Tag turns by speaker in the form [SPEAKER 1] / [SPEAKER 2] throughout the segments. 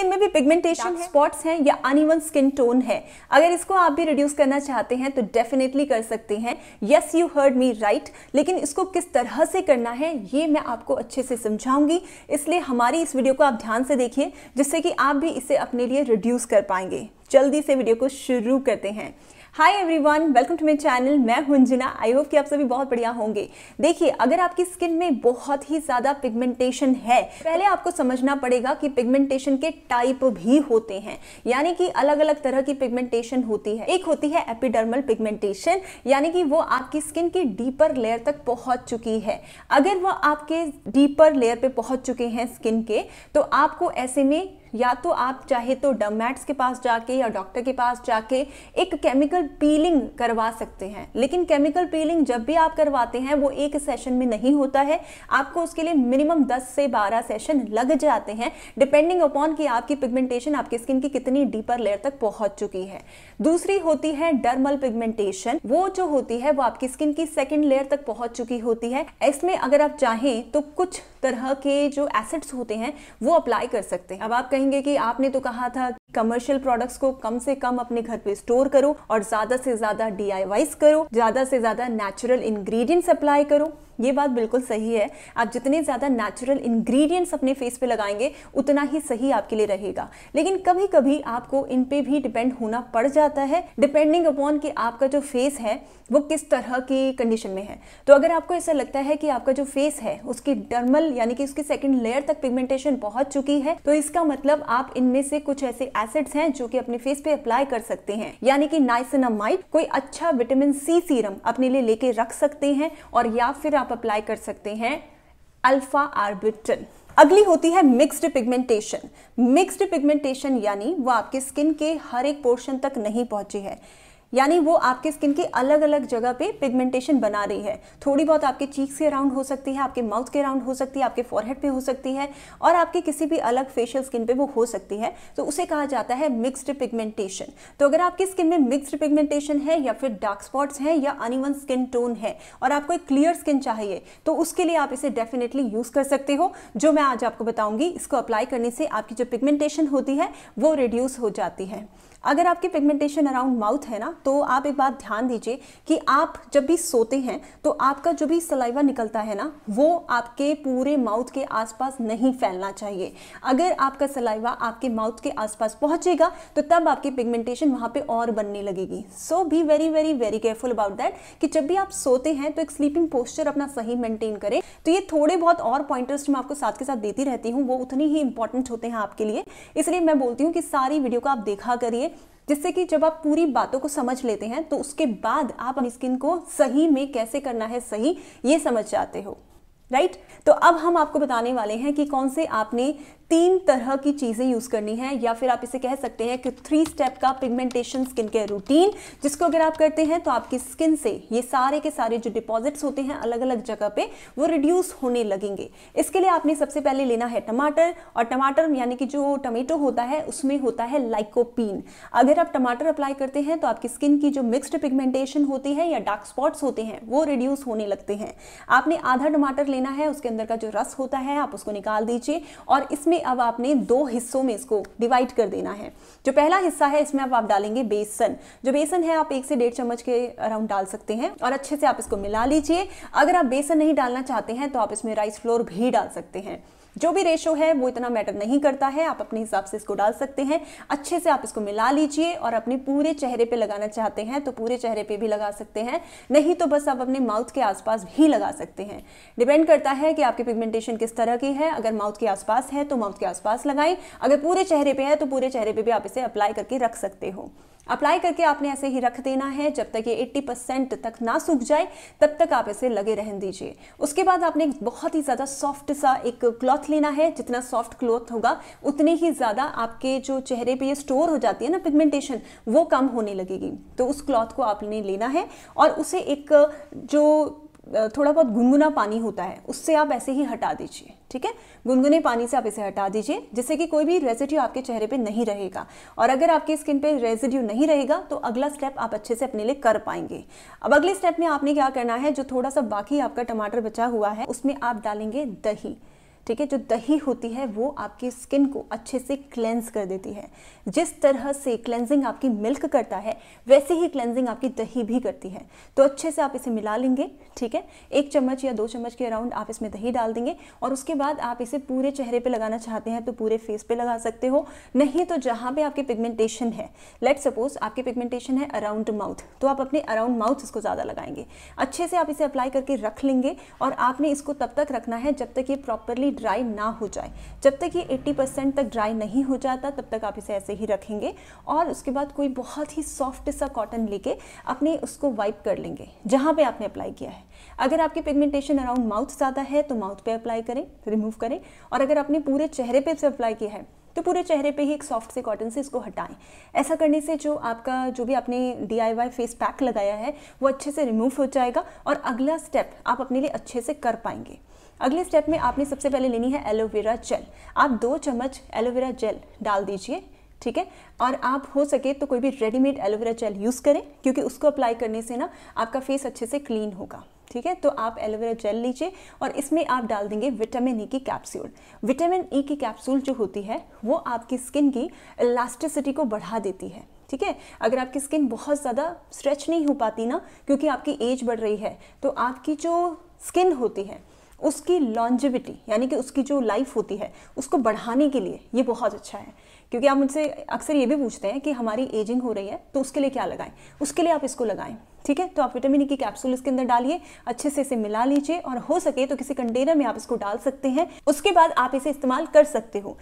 [SPEAKER 1] Skin में भी pigmentation spots हैं या अनइवन स्किन टोन है अगर इसको आप भी रिड्यूस करना चाहते हैं तो डेफिनेटली कर सकते हैं yes you heard me right लेकिन इसको किस तरह से करना है ये मैं आपको अच्छे से समझाऊंगी इसलिए हमारी इस वीडियो को आप ध्यान से देखिए जिससे कि आप भी इसे अपने लिए रिड्यूस कर पाएंगे जल्दी से वीडियो को शुरू करते हैं hi everyone welcome to my channel मैं हुंजना आई होप कि आप सभी बहुत बढ़िया होंगे देखिए अगर आपकी स्किन में बहुत ही ज़्यादा पिगमेंटेशन है पहले आपको समझना पड़ेगा कि पिगमेंटेशन के टाइप भी होते हैं यानी कि अलग अलग तरह की पिगमेंटेशन होती है एक होती है एपिडर्मल पिगमेंटेशन यानी कि वो आपकी स्किन की डीपर लेयर तक पहुँच चुकी है अगर वह आपके डीपर लेयर पर पहुँच चुके हैं स्किन के तो आपको ऐसे में या तो आप चाहे तो डमैट्स के पास जाके या डॉक्टर के पास जाके एक केमिकल पीलिंग करवा सकते हैं लेकिन केमिकल पीलिंग जब भी आप करवाते हैं वो एक सेशन में नहीं होता है आपको उसके लिए मिनिमम 10 से 12 सेशन लग जाते हैं डिपेंडिंग अपॉन कि आपकी पिगमेंटेशन आपकी स्किन की कितनी डीपर लेयर तक पहुंच चुकी है दूसरी होती है डर्मल पिगमेंटेशन वो जो होती है वो आपकी स्किन की सेकेंड लेयर तक पहुंच चुकी होती है इसमें अगर आप चाहें तो कुछ तरह के जो एसिड्स होते हैं वो अप्लाई कर सकते हैं अब आप कहेंगे कि आपने तो कहा था कमर्शियल प्रोडक्ट्स को कम से कम अपने घर पे स्टोर करो और ज्यादा से ज्यादा डी करो ज्यादा से ज्यादा नेचुरल इंग्रेडिएंट्स अप्लाई करो ये बात बिल्कुल सही है आप जितने ज़्यादा नेचुरल इंग्रेडिएंट्स अपने फेस पे लगाएंगे उतना ही सही आपके लिए रहेगा लेकिन कभी कभी आपको इन पे भी डिपेंड होना पड़ जाता है डिपेंडिंग अपॉन कि आपका जो फेस है वो किस तरह की कंडीशन में है तो अगर आपको ऐसा लगता है कि आपका जो फेस है उसकी डर्मल यानी कि उसकी सेकेंड लेयर तक पिगमेंटेशन पहुंच चुकी है तो इसका मतलब आप इनमें से कुछ ऐसे एसिड्स हैं जो कि अपने फेस पे अप्लाई कर सकते हैं यानी कि नाइसिनामाइड कोई अच्छा विटामिन सी सीरम अपने लिए लेके रख सकते हैं और या फिर आप आप अप्लाई कर सकते हैं अल्फा आर्बिटन अगली होती है मिक्स्ड पिगमेंटेशन मिक्स्ड पिगमेंटेशन यानी वो आपके स्किन के हर एक पोर्शन तक नहीं पहुंची है यानी वो आपके स्किन की अलग अलग जगह पे पिगमेंटेशन बना रही है थोड़ी बहुत आपके चीक्स के अराउंड हो सकती है आपके माउथ के अराउंड हो सकती है आपके फॉरहेड पे हो सकती है और आपके किसी भी अलग फेशियल स्किन पे वो हो सकती है तो उसे कहा जाता है मिक्सड पिगमेंटेशन तो अगर आपकी स्किन में मिक्सड पिगमेंटेशन है या फिर डार्क स्पॉट्स हैं या अनिवन स्किन टोन है और आपको एक क्लियर स्किन चाहिए तो उसके लिए आप इसे डेफिनेटली यूज़ कर सकते हो जो मैं आज आपको बताऊंगी इसको अप्लाई करने से आपकी जो पिगमेंटेशन होती है वो रिड्यूस हो जाती है अगर आपकी पिगमेंटेशन अराउंड माउथ है ना तो आप एक बात ध्यान दीजिए कि आप जब भी सोते हैं तो आपका जो भी सलाइवा निकलता है ना वो आपके पूरे माउथ के आसपास नहीं फैलना चाहिए अगर आपका सलाइवा आपके माउथ के आसपास पहुंचेगा तो तब आपकी पिगमेंटेशन वहां पे और बनने लगेगी so be very very very careful about that कि जब भी आप सोते हैं तो एक स्लीपिंग पोस्चर अपना सही मेंटेन करें तो ये थोड़े बहुत और पॉइंटर्स मैं आपको साथ के साथ देती रहती हूँ वो उतनी ही इंपॉर्टेंट होते हैं आपके लिए इसलिए मैं बोलती हूँ कि सारी वीडियो को आप देखा करिए जिससे कि जब आप पूरी बातों को समझ लेते हैं तो उसके बाद आप अपनी स्किन को सही में कैसे करना है सही ये समझ जाते हो राइट right? तो अब हम आपको बताने वाले हैं कि कौन से आपने तीन तरह की चीज़ें यूज़ करनी है या फिर आप इसे कह सकते हैं कि थ्री स्टेप का पिगमेंटेशन स्किन केयर रूटीन जिसको अगर आप करते हैं तो आपकी स्किन से ये सारे के सारे जो डिपॉजिट्स होते हैं अलग अलग जगह पे वो रिड्यूस होने लगेंगे इसके लिए आपने सबसे पहले लेना है टमाटर और टमाटर यानी कि जो टमेटो होता है उसमें होता है लाइकोपीन अगर आप टमाटर अप्लाई करते हैं तो आपकी स्किन की जो मिक्सड पिगमेंटेशन होती है या डार्क स्पॉट्स होते हैं वो रिड्यूस होने लगते हैं आपने आधा टमाटर लेना है उसके अंदर का जो रस होता है आप उसको निकाल दीजिए और इसमें अब आपने दो हिस्सों में इसको डिवाइड कर देना है जो पहला हिस्सा है इसमें अब आप डालेंगे बेसन जो बेसन है आप एक से डेढ़ चम्मच के अराउंड डाल सकते हैं और अच्छे से आप इसको मिला लीजिए अगर आप बेसन नहीं डालना चाहते हैं तो आप इसमें राइस फ्लोर भी डाल सकते हैं जो भी रेशो है वो इतना मैटर नहीं करता है आप अपने हिसाब से इसको डाल सकते हैं अच्छे से आप इसको मिला लीजिए और अपने पूरे चेहरे पे लगाना चाहते हैं तो पूरे चेहरे पे भी लगा सकते हैं नहीं तो बस आप अपने माउथ के आसपास भी लगा सकते हैं डिपेंड करता है कि आपकी पिगमेंटेशन किस तरह की है अगर माउथ के आसपास है तो माउथ के आसपास लगाएं अगर पूरे चेहरे पर है तो पूरे चेहरे पर भी आप इसे अप्लाई करके रख सकते हो अप्लाई करके आपने ऐसे ही रख देना है जब तक ये 80 परसेंट तक ना सूख जाए तब तक आप ऐसे लगे रहने दीजिए उसके बाद आपने बहुत ही ज़्यादा सॉफ्ट सा एक क्लॉथ लेना है जितना सॉफ्ट क्लॉथ होगा उतने ही ज़्यादा आपके जो चेहरे पर ये स्टोर हो जाती है ना पिगमेंटेशन वो कम होने लगेगी तो उस क्लॉथ को आपने लेना है और उसे एक जो थोड़ा बहुत गुनगुना पानी होता है उससे आप ऐसे ही हटा दीजिए ठीक है गुनगुने पानी से आप इसे हटा दीजिए जिससे कि कोई भी रेजिड्यू आपके चेहरे पे नहीं रहेगा और अगर आपके स्किन पे रेजिड्यू नहीं रहेगा तो अगला स्टेप आप अच्छे से अपने लिए कर पाएंगे अब अगले स्टेप में आपने क्या करना है जो थोड़ा सा बाकी आपका टमाटर बचा हुआ है उसमें आप डालेंगे दही ठीक है जो दही होती है वो आपकी स्किन को अच्छे से क्लेंस कर देती है जिस तरह से क्लेंजिंग आपकी मिल्क करता है वैसे ही क्लेंजिंग आपकी दही भी करती है तो अच्छे से आप इसे मिला लेंगे ठीक है एक चम्मच या दो चम्मच के अराउंड आप इसमें दही डाल देंगे और उसके बाद आप इसे पूरे चेहरे पर लगाना चाहते हैं तो पूरे फेस पर लगा सकते हो नहीं तो जहाँ पर आपकी पिगमेंटेशन है लेट सपोज आपकी पिगमेंटेशन है अराउंड माउथ तो आप अपने अराउंड माउथ इसको ज़्यादा लगाएंगे अच्छे से आप इसे अप्लाई करके रख लेंगे और आपने इसको तब तक रखना है जब तक ये प्रॉपरली ड्राई ना हो जाए जब तक ये 80 परसेंट तक ड्राई नहीं हो जाता तब तक आप इसे ऐसे ही रखेंगे और उसके बाद कोई बहुत ही सॉफ्ट सा कॉटन लेके अपने उसको वाइप कर लेंगे जहाँ पे आपने अप्लाई किया है अगर आपकी पिगमेंटेशन अराउंड माउथ ज़्यादा है तो माउथ पे अप्लाई करें रिमूव करें और अगर आपने पूरे चेहरे पर अप्लाई किया है तो पूरे चेहरे पे ही एक सॉफ्ट से कॉटन से इसको हटाएं ऐसा करने से जो आपका जो भी आपने डी फेस पैक लगाया है वो अच्छे से रिमूव हो जाएगा और अगला स्टेप आप अपने लिए अच्छे से कर पाएंगे अगले स्टेप में आपने सबसे पहले लेनी है एलोवेरा जेल आप दो चम्मच एलोवेरा जेल डाल दीजिए ठीक है और आप हो सके तो कोई भी रेडीमेड एलोवेरा जेल यूज़ करें क्योंकि उसको अप्लाई करने से ना आपका फेस अच्छे से क्लीन होगा ठीक है तो आप एलोवेरा जेल लीजिए और इसमें आप डाल देंगे विटामिन ई e की कैप्सूल विटामिन ई e की कैप्सूल जो होती है वो आपकी स्किन की इलास्टिसिटी को बढ़ा देती है ठीक है अगर आपकी स्किन बहुत ज़्यादा स्ट्रेच नहीं हो पाती ना क्योंकि आपकी एज बढ़ रही है तो आपकी जो स्किन होती है उसकी लॉन्जिविटी यानी कि उसकी जो लाइफ होती है उसको बढ़ाने के लिए ये बहुत अच्छा है क्योंकि आप मुझसे अक्सर ये भी पूछते हैं कि हमारी एजिंग हो रही है तो उसके लिए क्या लगाएं उसके लिए आप इसको लगाएं ठीक है तो आप विटामिन e की कैप्सूल इसके अंदर डालिए अच्छे से इसे मिला लीजिए और हो सके तो किसी कंटेनर में आप इसको डाल सकते हैं उसके बाद आप इसे इस्तेमाल कर सकते हो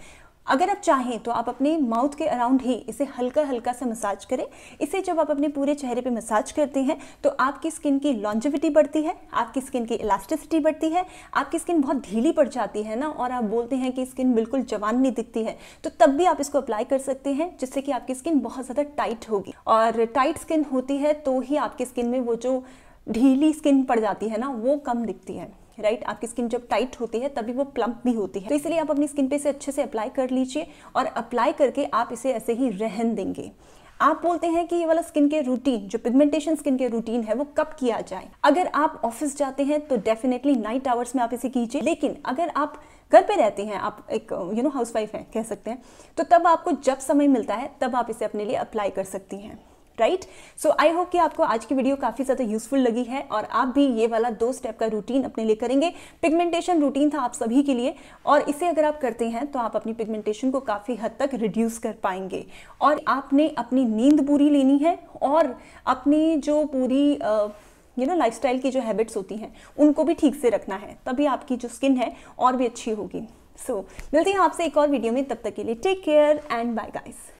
[SPEAKER 1] अगर आप चाहें तो आप अपने माउथ के अराउंड ही इसे हल्का हल्का सा मसाज करें इसे जब आप अपने पूरे चेहरे पे मसाज करते हैं तो आपकी स्किन की लॉन्जिविटी बढ़ती है आपकी स्किन की इलास्टिसिटी बढ़ती है आपकी स्किन बहुत ढीली पड़ जाती है ना और आप बोलते हैं कि स्किन बिल्कुल जवान नहीं दिखती है तो तब भी आप इसको अप्लाई कर सकते हैं जिससे कि आपकी स्किन बहुत ज़्यादा टाइट होगी और टाइट स्किन होती है तो ही आपकी स्किन में वो जो ढीली स्किन पड़ जाती है ना वो कम दिखती है राइट आपकी स्किन जब टाइट होती है तभी वो प्लम्प भी होती है तो इसलिए आप अपनी स्किन पे इसे अच्छे से अप्लाई कर लीजिए और अप्लाई करके आप इसे ऐसे ही रहन देंगे आप बोलते हैं कि ये वाला स्किन के रूटीन जो पिगमेंटेशन स्किन के रूटीन है वो कब किया जाए अगर आप ऑफिस जाते हैं तो डेफिनेटली नाइट आवर्स में आप इसे कीजिए लेकिन अगर आप घर पे रहते हैं आप एक यू नो हाउसवाइफ हैं कह सकते हैं तो तब आपको जब समय मिलता है तब आप इसे अपने लिए अप्लाई कर सकती हैं राइट सो आई होप कि आपको आज की वीडियो काफ़ी ज़्यादा यूजफुल लगी है और आप भी ये वाला दो स्टेप का रूटीन अपने लिए करेंगे पिगमेंटेशन रूटीन था आप सभी के लिए और इसे अगर आप करते हैं तो आप अपनी पिगमेंटेशन को काफ़ी हद तक रिड्यूस कर पाएंगे और आपने अपनी नींद पूरी लेनी है और अपनी जो पूरी आ, यू नो लाइफस्टाइल की जो हैबिट्स होती हैं उनको भी ठीक से रखना है तभी आपकी जो स्किन है और भी अच्छी होगी सो so, मिलते हैं आपसे एक और वीडियो में तब तक के लिए take care and bye guys